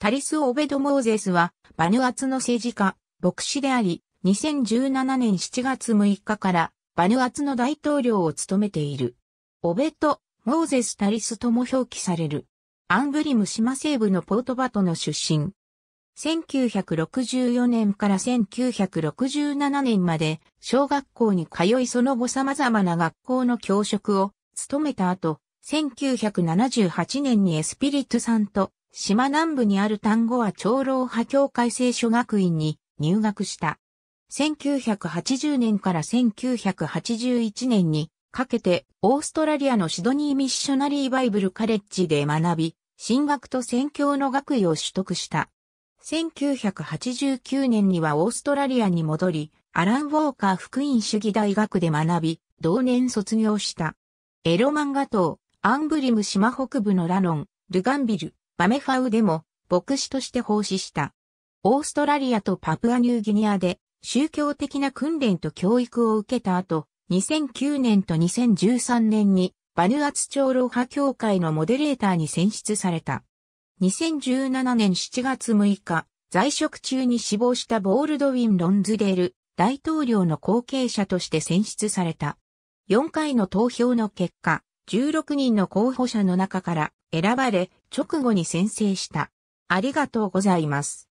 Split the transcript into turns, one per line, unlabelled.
タリス・オベド・モーゼスは、バヌアツの政治家、牧師であり、2017年7月6日から、バヌアツの大統領を務めている。オベト・モーゼス・タリスとも表記される。アンブリム島西部のポートバトの出身。1964年から1967年まで小学校に通いその後様々な学校の教職を務めた後、1978年にエスピリトさんと島南部にある単語は長老派教会聖書学院に入学した。1980年から1981年にかけてオーストラリアのシドニーミッショナリーバイブルカレッジで学び、進学と宣教の学位を取得した。1989年にはオーストラリアに戻り、アラン・ウォーカー福音主義大学で学び、同年卒業した。エロ漫画党、アンブリム島北部のラノン、ルガンビル、バメファウでも牧師として奉仕した。オーストラリアとパプアニューギニアで宗教的な訓練と教育を受けた後、2009年と2013年にバヌアツ長老派協会のモデレーターに選出された。2017年7月6日、在職中に死亡したボールドウィン・ロンズデール大統領の後継者として選出された。4回の投票の結果、16人の候補者の中から選ばれ、直後に先制した。ありがとうございます。